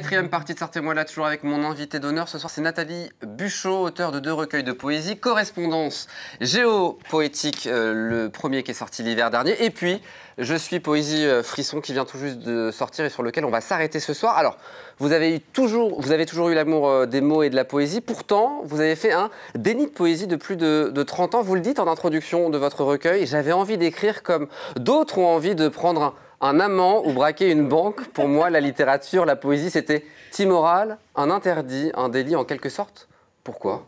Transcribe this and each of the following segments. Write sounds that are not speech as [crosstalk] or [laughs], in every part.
Quatrième partie de sortez moi là, toujours avec mon invité d'honneur. Ce soir, c'est Nathalie Buchot, auteure de deux recueils de poésie, Correspondance géopoétique, poétique euh, le premier qui est sorti l'hiver dernier, et puis Je suis Poésie euh, Frisson qui vient tout juste de sortir et sur lequel on va s'arrêter ce soir. Alors, vous avez, eu toujours, vous avez toujours eu l'amour euh, des mots et de la poésie, pourtant, vous avez fait un déni de poésie de plus de, de 30 ans. Vous le dites en introduction de votre recueil, j'avais envie d'écrire comme d'autres ont envie de prendre un un amant ou braquer une banque, pour moi, la littérature, la poésie, c'était immoral, un interdit, un délit en quelque sorte. Pourquoi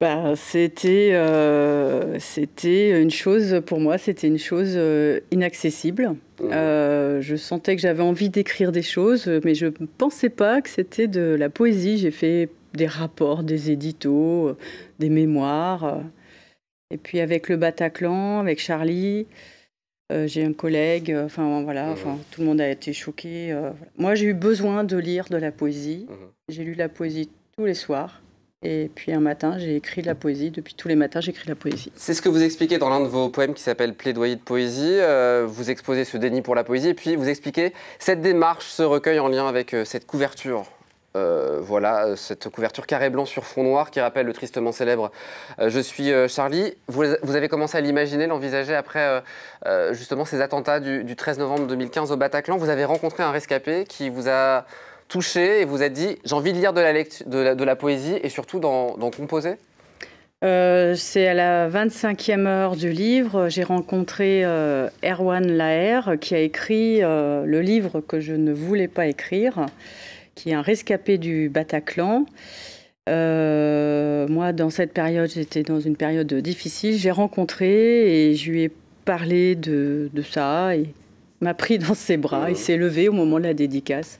ben, c'était, euh, c'était une chose, pour moi, c'était une chose euh, inaccessible. Mmh. Euh, je sentais que j'avais envie d'écrire des choses, mais je ne pensais pas que c'était de la poésie. J'ai fait des rapports, des éditos, des mémoires. Et puis avec le Bataclan, avec Charlie, euh, j'ai un collègue, euh, enfin voilà, mhm. tout le monde a été choqué. Euh, Moi, j'ai eu besoin de lire de la poésie. Mhm. J'ai lu de la poésie tous les soirs. Et puis un matin, j'ai écrit de la poésie. Depuis tous les matins, j'écris de la poésie. C'est ce que vous expliquez dans l'un de vos poèmes qui s'appelle Plaidoyer de poésie. vous exposez ce déni pour la poésie et puis vous expliquez cette démarche, ce recueil en lien avec cette couverture. Euh, voilà, euh, cette couverture carré blanc sur fond noir qui rappelle le tristement célèbre euh, Je suis Charlie. Vous, avez commencé à l'imaginer, l'envisager après justement ces attentats du, 13 novembre 2015 au Bataclan. Vous avez rencontré un rescapé qui vous a touché et vous a dit J'ai envie de lire de la, de la poésie et surtout d'en composer c'est à la 25e heure du livre, j'ai rencontré Erwan Laher qui a écrit le livre que je ne voulais pas écrire qui est un rescapé du Bataclan. Euh, moi, dans cette période, j'étais dans une période difficile. J'ai rencontré et je lui ai parlé de, ça. Et m'a pris dans ses bras. Il s'est levé au moment de la dédicace.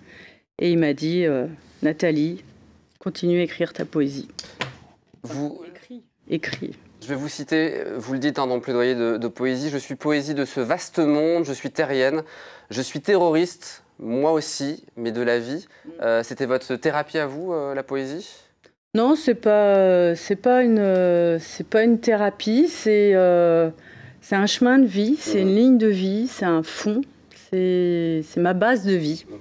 Et il m'a dit euh, Nathalie, continue à écrire ta poésie. Écris. Je vais vous citer, vous le dites un hein, dans le plaidoyer de poésie Je suis poésie de ce vaste monde, je suis terrienne, je suis terroriste, moi aussi, mais de la vie. Mm. Euh, c'était votre thérapie à vous, euh, la poésie Non, c'est pas pas une thérapie, euh, c'est un chemin de vie, c'est mm. une ligne de vie, c'est un fond, c'est ma base de vie. Mm.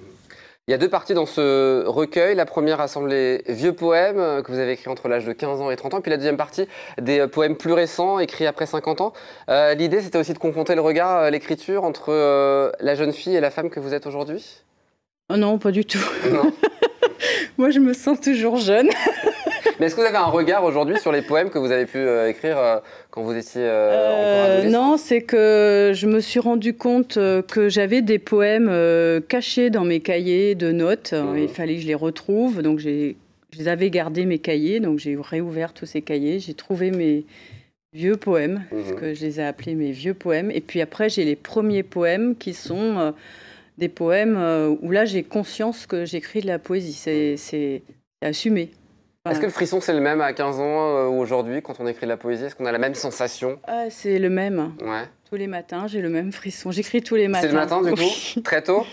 Il y a deux parties dans ce recueil. La première rassemble les vieux poèmes euh, que vous avez écrits entre l'âge de 15 ans et 30 ans, puis la deuxième partie des euh, poèmes plus récents écrits après 50 ans. Euh, l'idée, c'était aussi de confronter le regard, l'écriture entre la jeune fille et la femme que vous êtes aujourd'hui oh Non, pas du tout. [laughs] Moi, je me sens toujours jeune. [laughs] Mais est-ce que vous avez un regard aujourd'hui sur les poèmes que vous avez pu euh, écrire euh, quand vous étiez euh, euh Non, c'est que je me suis rendu compte que j'avais des poèmes cachés dans mes cahiers de notes. Mmh. Il fallait que je les retrouve. Donc, je les avais gardés, mes cahiers. Donc, j'ai réouvert tous ces cahiers. J'ai trouvé mes vieux poèmes, mmh. ce que je les ai appelés mes vieux poèmes. Et puis après, j'ai les premiers poèmes qui sont des poèmes où là, j'ai conscience que j'écris de la poésie. C'est mmh. assumé. Est-ce que le frisson, c'est le même à 15 ans euh, ou aujourd'hui, quand on écrit de la poésie Est-ce qu'on a la même sensation ah, C'est le même. Tous les matins, j'ai le même frisson. J'écris tous les matins. C'est le matin, du [laughs] coup Très tôt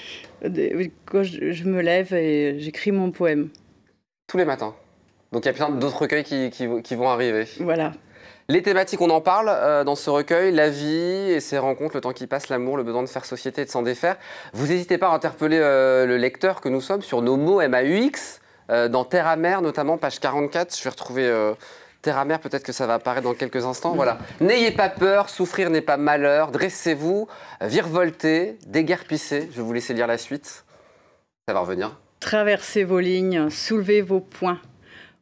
Quand je, me lève et j'écris mon poème. Tous les matins Donc il y a plein d'autres recueils qui, vont arriver. Voilà. Les thématiques, on en parle euh, dans ce recueil, la vie et ses rencontres, le temps qui passe, l'amour, le besoin de faire société et de s'en défaire. Vous n'hésitez pas à interpeller euh, le lecteur que nous sommes sur nos mots MAUX. Euh, dans Terre Mer, notamment, page 44, je vais retrouver euh, Terre Terre Mer, peut-être que ça va apparaître dans quelques instants. Mm. Voilà. N'ayez pas peur, souffrir n'est pas malheur, dressez-vous, virevoltez, déguerpissez. Je vais vous laisser lire la suite. Ça va revenir. Traversez vos lignes, soulevez vos poings.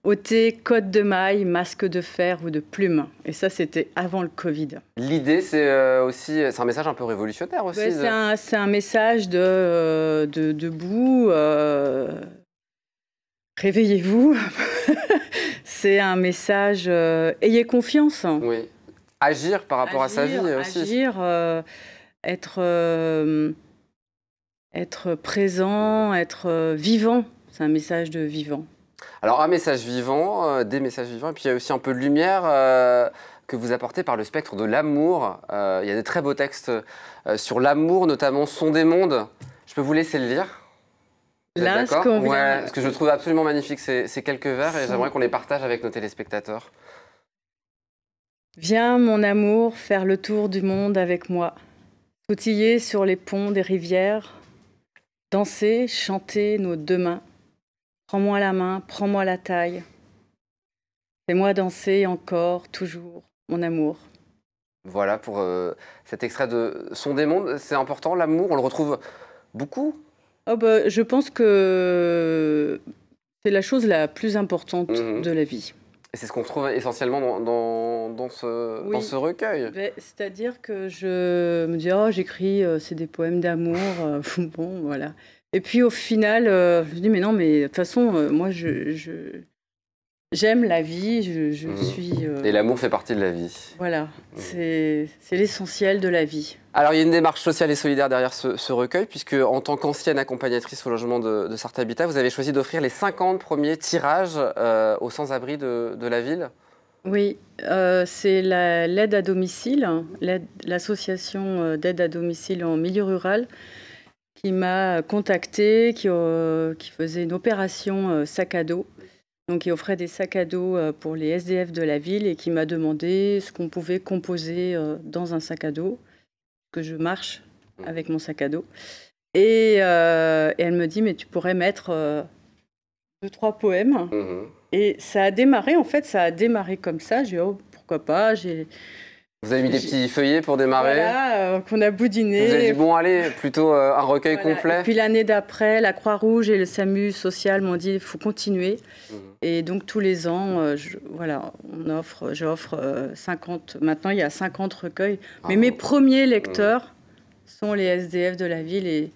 ôtez côte de maille, masque de fer ou de plume. Et ça, c'était avant le Covid. L'idée, c'est euh, aussi, c'est un message un peu révolutionnaire aussi. c'est, un, message de, de debout. Réveillez-vous. [laughs] c'est un message. Euh, ayez confiance. Oui. Agir par rapport à sa vie aussi. Agir, euh, être, euh, être présent, être vivant. C'est un message de vivant. Alors, un message vivant, des messages vivants, et puis il y a aussi un peu de lumière que vous apportez par le spectre de l'amour. il y a des très beaux textes sur l'amour, notamment Son des mondes. Je peux vous laisser le lire Là, ce, que je trouve absolument magnifique, c'est ces quelques vers et j'aimerais qu'on les partage avec nos téléspectateurs. Viens, mon amour, faire le tour du monde avec moi, sautiller sur les ponts des rivières, danser, chanter nos deux mains. Prends-moi la main, prends-moi la taille. Fais-moi danser encore, toujours, mon amour. Voilà pour euh, cet extrait de Son des mondes. C'est important, l'amour, on le retrouve beaucoup Oh, bah, je pense que c'est la chose la plus importante mhm. de la vie. Et C'est ce qu'on trouve essentiellement dans, dans, ce, dans ce, recueil. Bah, c'est-à-dire que je me dis, oh, j'écris, euh, c'est des poèmes d'amour. Euh, [laughs] bon, voilà. Et puis au final, euh, je me dis, mais non, mais de toute façon, moi, je j'aime la vie, je, mhm. suis. Euh, et l'amour fait partie de la vie. Voilà, mhm. c'est l'essentiel de la vie. Alors il y a une démarche sociale et solidaire derrière ce, recueil, puisque en tant qu'ancienne accompagnatrice au logement de, de Habitat, vous avez choisi d'offrir les 50 premiers tirages euh, aux sans-abri de, la ville. Oui, euh, c'est l'aide à domicile, l'association d'aide à domicile en milieu rural qui m'a contactée, qui faisait une opération sac à dos donc qui offrait des sacs à dos euh, pour les SDF de la ville et qui m'a demandé ce qu'on pouvait composer euh, dans un sac à dos, que je marche mmh. avec mon sac à dos. Euh, et, elle me dit, mais tu pourrais mettre deux, trois poèmes. Mmh et ça a démarré, en fait, ça a démarré comme ça. J'ai dit, oh, pourquoi pas J'ai vous avez mis des petits feuillets pour démarrer Voilà, euh, qu'on a boudiné. Vous avez dit, bon, allez, plutôt euh, un recueil complet. Et puis l'année d'après, la Croix-Rouge et le SAMU social m'ont dit, il faut continuer. Mhm. Et donc tous les ans, euh, voilà, on offre, j'offre 50, maintenant il y a 50 recueils. Ah Mais mes premiers mhm. lecteurs sont les SDF de la ville et,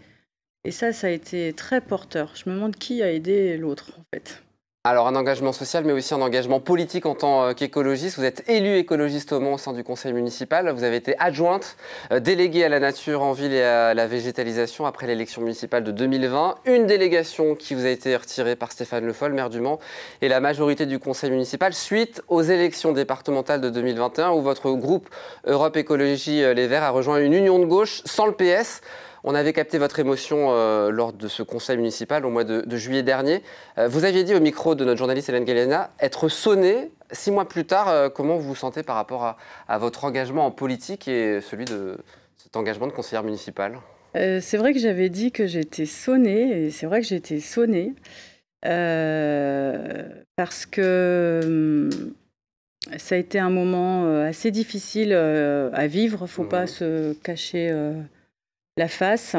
et ça, ça a été très porteur. Je me demande qui a aidé l'autre, en fait. Alors un engagement social, mais aussi un engagement politique en tant euh, qu'écologiste. Vous êtes élue écologiste au Mans au sein du conseil municipal. Vous avez été adjointe, euh, déléguée à la nature en ville et à la végétalisation après l'élection municipale de 2020. Une délégation qui vous a été retirée par Stéphane Le Foll, maire du Mans, et la majorité du conseil municipal suite aux élections départementales de 2021 où votre groupe Europe Écologie euh, Les Verts a rejoint une union de gauche sans le PS. On avait capté votre émotion euh, lors de ce conseil municipal au mois de, juillet dernier. Euh, vous aviez dit au micro de notre journaliste Hélène Galena être sonnée. six mois plus tard. Euh, comment vous vous sentez par rapport à, votre engagement en politique et celui de cet engagement de conseillère municipale C'est vrai que j'avais dit que j'étais sonnée et c'est vrai que j'étais sonnée parce que. Hum, ça a été un moment assez difficile à vivre, faut mmh. pas se cacher la face.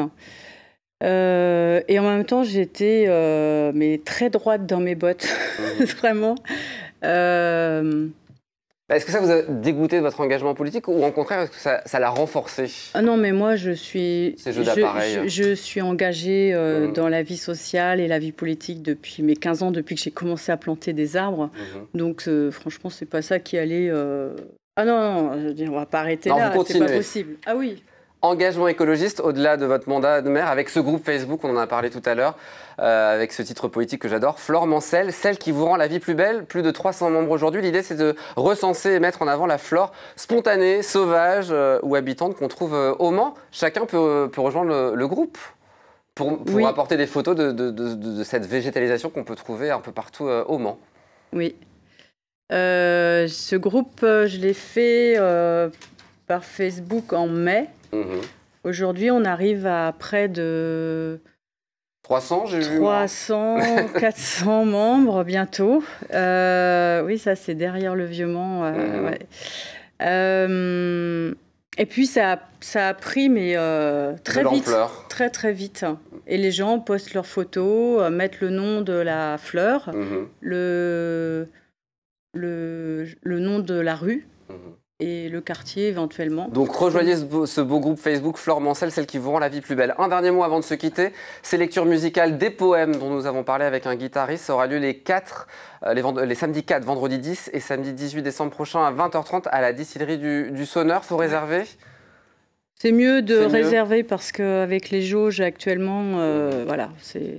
Euh, et en même temps, j'étais euh, mais très droite dans mes bottes, mhm. [laughs] vraiment. Euh, est-ce que ça vous a dégoûté de votre engagement politique ou au contraire, est-ce que ça, l'a renforcé ah Non, mais moi, je suis, je, suis engagée mhm. dans la vie sociale et la vie politique depuis mes 15 ans, depuis que j'ai commencé à planter des arbres. Mhm. Donc, franchement, c'est pas ça qui allait. Ah non, non, je on va pas arrêter là, c'est pas possible. Ah oui, engagement écologiste au-delà de votre mandat de maire avec ce groupe Facebook, on en a parlé tout à l'heure, euh, avec ce titre politique que j'adore, Flore Mancelle, celle qui vous rend la vie plus belle, plus de 300 membres aujourd'hui. L'idée c'est de recenser et mettre en avant la flore spontanée, sauvage euh, ou habitante qu'on trouve euh, au Mans. Chacun peut, rejoindre le, groupe pour, apporter des photos de, de cette végétalisation qu'on peut trouver un peu partout au Mans. Oui. ce groupe, je l'ai fait par Facebook en mai. Mhm. Aujourd'hui, on arrive à près de 300, j'ai 300, 400 hein. [laughs] membres bientôt. Euh, oui, ça, c'est derrière le vieux Mans. Euh, mhm. euh, et puis, ça ça a pris, mais très vite. Très, très vite. Et les gens postent leurs photos, mettent le nom de la fleur, mhm. le, le, le, nom de la rue et le quartier éventuellement. Donc rejoignez ce beau, groupe Facebook Flore Mancel, celle qui vous rend la vie plus belle. Un dernier mot avant de se quitter, ces lectures musicales des poèmes dont nous avons parlé avec un guitariste, aura lieu les 4, euh, les, samedis 4, vendredi 10 et samedi 18 décembre prochain à 20h30 à la distillerie du, du Sonneur, faut réserver. C'est mieux de réserver parce qu'avec les jauges actuellement, euh, voilà, c'est.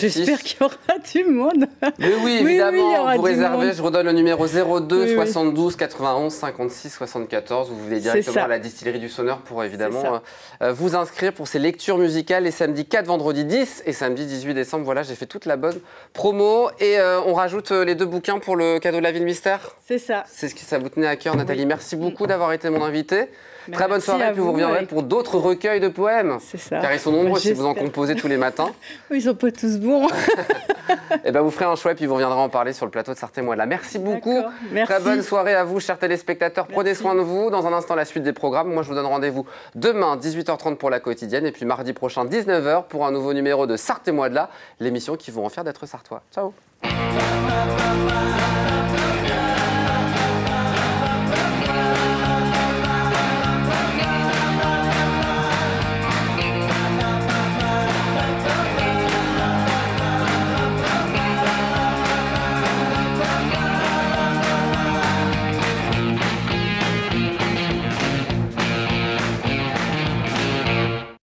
J'espère qu'il y aura [laughs] du monde. Mais oui, évidemment, vous réservez, je redonne le numéro 02 72 91 56 74. Vous venez directement à la distillerie du Sonneur pour évidemment euh, euh, vous inscrire pour ces lectures musicales les samedis 4, vendredi 10 et samedi 18 décembre. Voilà, j'ai fait toute la bonne promo et on rajoute les deux bouquins pour le cadeau de la ville mystère. C'est ça. C'est ce qui ça vous tenait à cœur, Nathalie. Merci beaucoup d'avoir été mon invitée. Bah, Très bonne soirée, puis vous, reviendrez pour d'autres recueils de poèmes. C'est ça. Car ils sont nombreux si vous en composez tous les matins. oui, [laughs] ils sont pas tous bons. [laughs] Eh bien, vous ferez un choix, et puis vous reviendrez en parler sur le plateau de Sarté-Moi-De-Là. Merci beaucoup. Très bonne soirée à vous, chers téléspectateurs. Prenez soin de vous. Dans un instant, la suite des programmes. Moi, je vous donne rendez-vous demain, 18h30 pour la quotidienne, et puis mardi prochain, 19h pour un nouveau numéro de sartre et là l'émission qui vous en faire d'être sartois. Ciao.